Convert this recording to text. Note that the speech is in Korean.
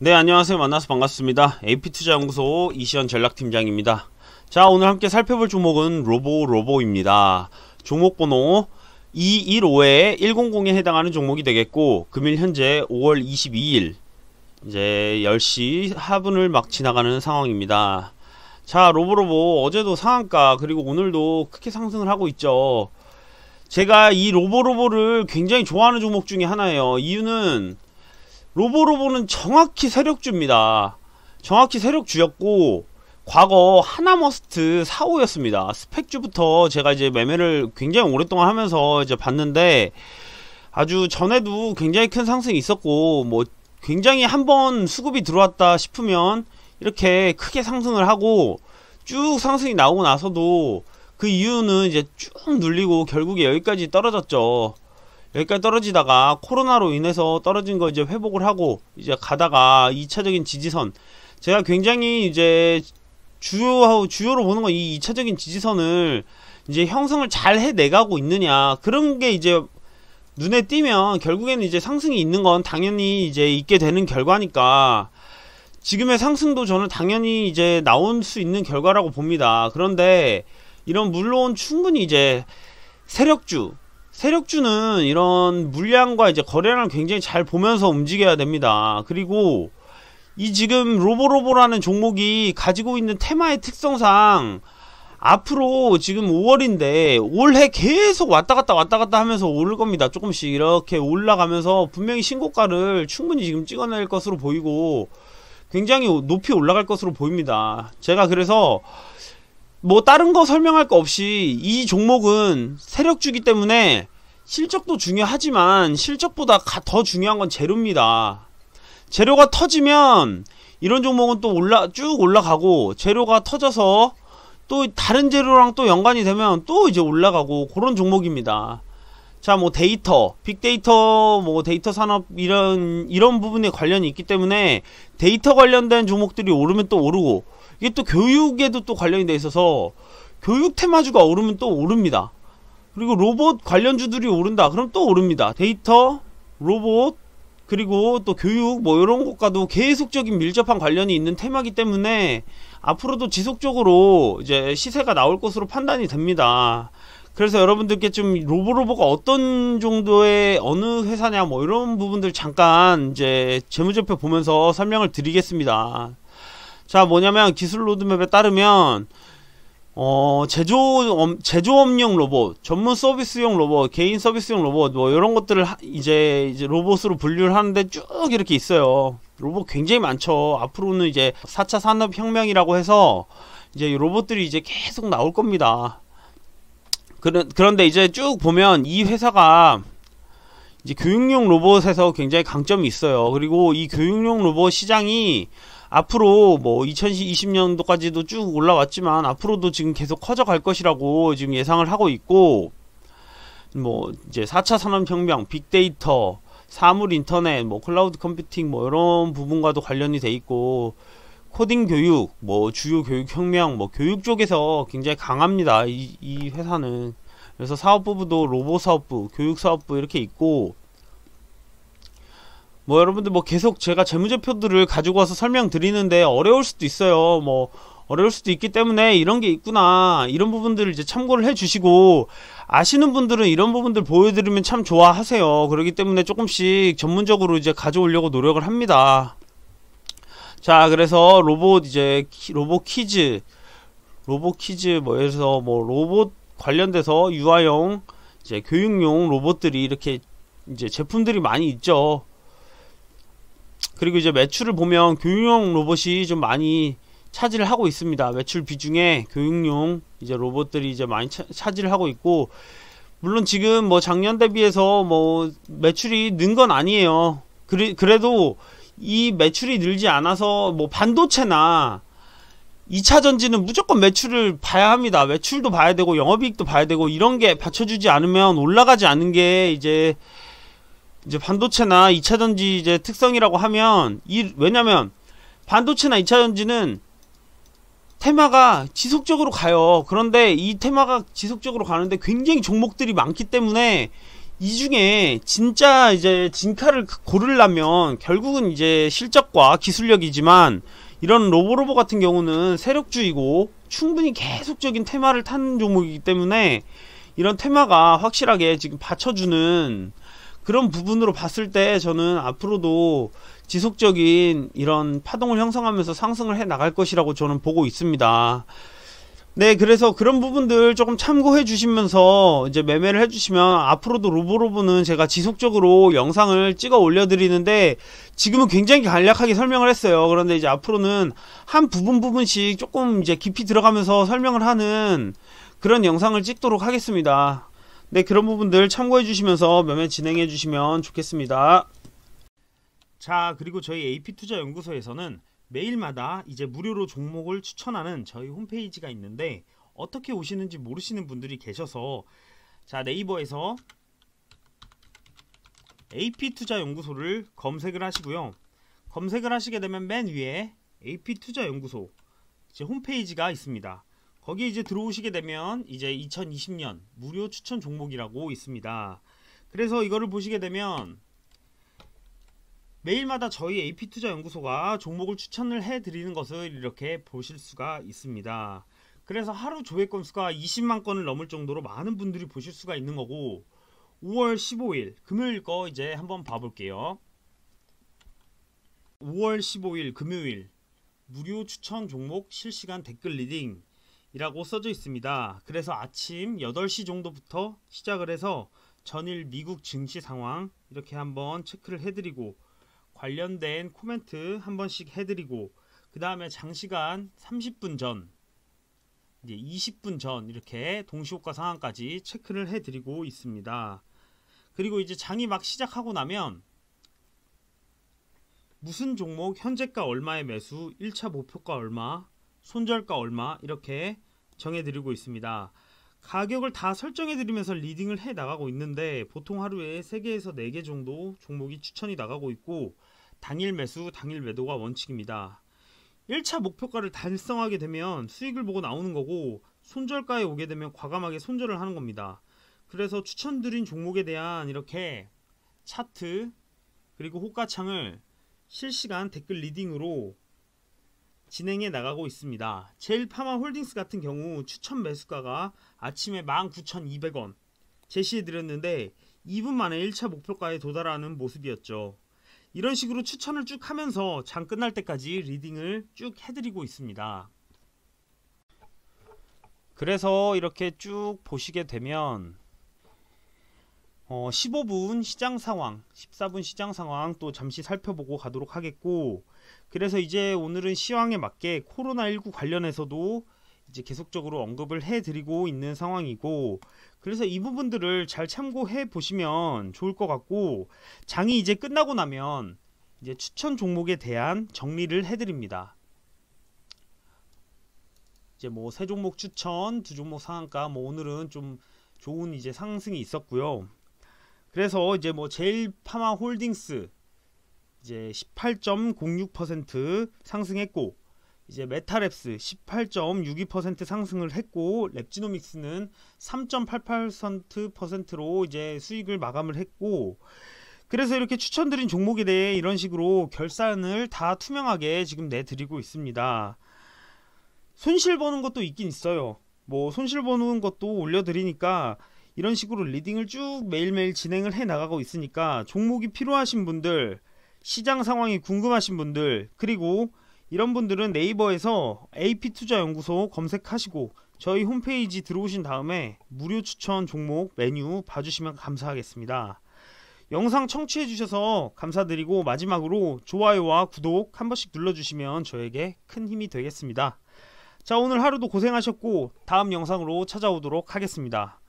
네 안녕하세요 만나서 반갑습니다 AP투자연구소 이시현 전략팀장입니다 자 오늘 함께 살펴볼 종목은 로보로보입니다 종목번호 215에 100에 해당하는 종목이 되겠고 금일 현재 5월 22일 이제 10시 하분을 막 지나가는 상황입니다 자 로보로보 어제도 상한가 그리고 오늘도 크게 상승을 하고 있죠 제가 이 로보로보를 굉장히 좋아하는 종목 중에 하나예요 이유는 로보로보는 정확히 세력주입니다. 정확히 세력주였고 과거 하나머스트 4호였습니다. 스펙주부터 제가 이제 매매를 굉장히 오랫동안 하면서 이제 봤는데 아주 전에도 굉장히 큰 상승이 있었고 뭐 굉장히 한번 수급이 들어왔다 싶으면 이렇게 크게 상승을 하고 쭉 상승이 나오고 나서도 그 이유는 이제 쭉 눌리고 결국에 여기까지 떨어졌죠. 여기까지 떨어지다가 코로나로 인해서 떨어진 거 이제 회복을 하고 이제 가다가 2차적인 지지선 제가 굉장히 이제 주요 하고 주요로 보는 건이 2차적인 지지선을 이제 형성을 잘 해내가고 있느냐 그런 게 이제 눈에 띄면 결국에는 이제 상승이 있는 건 당연히 이제 있게 되는 결과니까 지금의 상승도 저는 당연히 이제 나올 수 있는 결과라고 봅니다. 그런데 이런 물론 충분히 이제 세력주 세력주는 이런 물량과 이제 거래량을 굉장히 잘 보면서 움직여야 됩니다. 그리고 이 지금 로보로보라는 종목이 가지고 있는 테마의 특성상 앞으로 지금 5월인데 올해 계속 왔다 갔다 왔다 갔다 하면서 오를 겁니다. 조금씩 이렇게 올라가면서 분명히 신고가를 충분히 지금 찍어낼 것으로 보이고 굉장히 높이 올라갈 것으로 보입니다. 제가 그래서 뭐 다른 거 설명할 거 없이 이 종목은 세력주기 때문에 실적도 중요하지만 실적보다 더 중요한 건 재료입니다. 재료가 터지면 이런 종목은 또 올라 쭉 올라가고 재료가 터져서 또 다른 재료랑 또 연관이 되면 또 이제 올라가고 그런 종목입니다. 자, 뭐 데이터, 빅데이터, 뭐 데이터 산업 이런 이런 부분에 관련이 있기 때문에 데이터 관련된 종목들이 오르면 또 오르고 이게 또 교육에도 또 관련이 돼 있어서 교육 테마주가 오르면 또 오릅니다. 그리고 로봇 관련주들이 오른다. 그럼 또 오릅니다. 데이터, 로봇, 그리고 또 교육 뭐 이런 것과도 계속적인 밀접한 관련이 있는 테마기 때문에 앞으로도 지속적으로 이제 시세가 나올 것으로 판단이 됩니다. 그래서 여러분들께 좀 로보로보가 어떤 정도의 어느 회사냐 뭐 이런 부분들 잠깐 이제 재무제표 보면서 설명을 드리겠습니다. 자, 뭐냐면 기술 로드맵에 따르면 어, 제조업, 제조업용 로봇, 전문 서비스용 로봇, 개인 서비스용 로봇, 뭐, 이런 것들을 하, 이제, 이제 로봇으로 분류를 하는데 쭉 이렇게 있어요. 로봇 굉장히 많죠. 앞으로는 이제 4차 산업혁명이라고 해서 이제 로봇들이 이제 계속 나올 겁니다. 그런, 그런데 이제 쭉 보면 이 회사가 이제 교육용 로봇에서 굉장히 강점이 있어요. 그리고 이 교육용 로봇 시장이 앞으로 뭐 2020년도까지도 쭉 올라왔지만 앞으로도 지금 계속 커져갈 것이라고 지금 예상을 하고 있고 뭐 이제 4차 산업혁명, 빅데이터, 사물 인터넷, 뭐 클라우드 컴퓨팅 뭐 이런 부분과도 관련이 돼 있고 코딩 교육, 뭐 주요 교육 혁명, 뭐 교육 쪽에서 굉장히 강합니다. 이, 이 회사는 그래서 사업부도 로봇 사업부, 교육 사업부 이렇게 있고 뭐 여러분들 뭐 계속 제가 재무제표들을 가지고 와서 설명드리는데 어려울 수도 있어요. 뭐 어려울 수도 있기 때문에 이런 게 있구나 이런 부분들을 이제 참고를 해주시고 아시는 분들은 이런 부분들 보여드리면 참 좋아하세요 그러기 때문에 조금씩 전문적으로 이제 가져오려고 노력을 합니다 자 그래서 로봇 이제 로봇 키즈 로봇 키즈 뭐 해서 뭐 로봇 관련돼서 유아용 이제 교육용 로봇들이 이렇게 이제 제품들이 많이 있죠 그리고 이제 매출을 보면 교육용 로봇이 좀 많이 차지를 하고 있습니다. 매출 비중에 교육용 이제 로봇들이 이제 많이 차, 차지를 하고 있고 물론 지금 뭐 작년 대비해서 뭐 매출이 는 건 아니에요. 그래, 그래도 이 매출이 늘지 않아서 뭐 반도체나 2차 전지는 무조건 매출을 봐야 합니다. 매출도 봐야 되고 영업이익도 봐야 되고 이런 게 받쳐주지 않으면 올라가지 않은 게 이제 이제 반도체나 2차 전지 이제 특성이라고 하면 이 왜냐면 반도체나 2차 전지는 테마가 지속적으로 가요. 그런데 이 테마가 지속적으로 가는데 굉장히 종목들이 많기 때문에 이 중에 진짜 이제 진카를 그 고르려면 결국은 이제 실적과 기술력이지만 이런 로보로보 같은 경우는 세력주이고 충분히 계속적인 테마를 타는 종목이기 때문에 이런 테마가 확실하게 지금 받쳐주는 그런 부분으로 봤을 때 저는 앞으로도 지속적인 이런 파동을 형성하면서 상승을 해 나갈 것이라고 저는 보고 있습니다. 네, 그래서 그런 부분들 조금 참고해 주시면서 이제 매매를 해 주시면 앞으로도 로보로보는 제가 지속적으로 영상을 찍어 올려 드리는데 지금은 굉장히 간략하게 설명을 했어요. 그런데 이제 앞으로는 한 부분 부분씩 조금 이제 깊이 들어가면서 설명을 하는 그런 영상을 찍도록 하겠습니다. 네, 그런 부분들 참고해 주시면서 매매 진행해 주시면 좋겠습니다. 자, 그리고 저희 AP투자연구소에서는 매일마다 이제 무료로 종목을 추천하는 저희 홈페이지가 있는데 어떻게 오시는지 모르시는 분들이 계셔서 자, 네이버에서 AP투자연구소를 검색을 하시고요. 검색을 하시게 되면 맨 위에 AP투자연구소 제 홈페이지가 있습니다. 거기 이제 들어오시게 되면 이제 2020년 무료 추천 종목이라고 있습니다. 그래서 이거를 보시게 되면 매일마다 저희 AP투자연구소가 종목을 추천을 해드리는 것을 이렇게 보실 수가 있습니다. 그래서 하루 조회 건수가 20만 건을 넘을 정도로 많은 분들이 보실 수가 있는 거고 5월 15일 금요일 거 이제 한번 봐볼게요. 5월 15일 금요일 무료 추천 종목 실시간 댓글 리딩 이라고 써져 있습니다. 그래서 아침 8시 정도부터 시작을 해서 전일 미국 증시 상황 이렇게 한번 체크를 해드리고 관련된 코멘트 한 번씩 해드리고 그 다음에 장시간 30분 전 이제 20분 전 이렇게 동시효과 상황까지 체크를 해드리고 있습니다. 그리고 이제 장이 막 시작하고 나면 무슨 종목 현재가 얼마의 매수 1차 목표가 얼마 손절가 얼마 이렇게 정해드리고 있습니다. 가격을 다 설정해드리면서 리딩을 해 나가고 있는데 보통 하루에 3개에서 4개 정도 종목이 추천이 나가고 있고 당일 매수, 당일 매도가 원칙입니다. 1차 목표가를 달성하게 되면 수익을 보고 나오는 거고 손절가에 오게 되면 과감하게 손절을 하는 겁니다. 그래서 추천드린 종목에 대한 이렇게 차트 그리고 호가창을 실시간 댓글 리딩으로 진행해 나가고 있습니다. 제일파마 홀딩스 같은 경우 추천 매수가가 아침에 19,200원 제시해 드렸는데 2분 만에 1차 목표가에 도달하는 모습이었죠. 이런 식으로 추천을 쭉 하면서 장 끝날 때까지 리딩을 쭉 해드리고 있습니다. 그래서 이렇게 쭉 보시게 되면 어 15분 시장 상황, 14분 시장 상황 또 잠시 살펴보고 가도록 하겠고 그래서 이제 오늘은 시황에 맞게 코로나19 관련해서도 이제 계속적으로 언급을 해드리고 있는 상황이고 그래서 이 부분들을 잘 참고해 보시면 좋을 것 같고 장이 이제 끝나고 나면 이제 추천 종목에 대한 정리를 해드립니다. 이제 뭐 세 종목 추천, 두 종목 상한가, 뭐 오늘은 좀 좋은 이제 상승이 있었고요. 그래서 이제 뭐 제일 파마 홀딩스 이제 18.06% 상승했고 이제 메타랩스 18.62% 상승을 했고 랩지노믹스는 3.88%로 이제 수익을 마감을 했고 그래서 이렇게 추천드린 종목에 대해 이런 식으로 결산을 다 투명하게 지금 내드리고 있습니다. 손실 보는 것도 있긴 있어요. 뭐 손실 보는 것도 올려드리니까 이런 식으로 리딩을 쭉 매일매일 진행을 해 나가고 있으니까 종목이 필요하신 분들 시장 상황이 궁금하신 분들 그리고 이런 분들은 네이버에서 AP투자연구소 검색하시고 저희 홈페이지 들어오신 다음에 무료 추천 종목 메뉴 봐주시면 감사하겠습니다. 영상 청취해주셔서 감사드리고 마지막으로 좋아요와 구독 한 번씩 눌러주시면 저에게 큰 힘이 되겠습니다. 자 오늘 하루도 고생하셨고 다음 영상으로 찾아오도록 하겠습니다.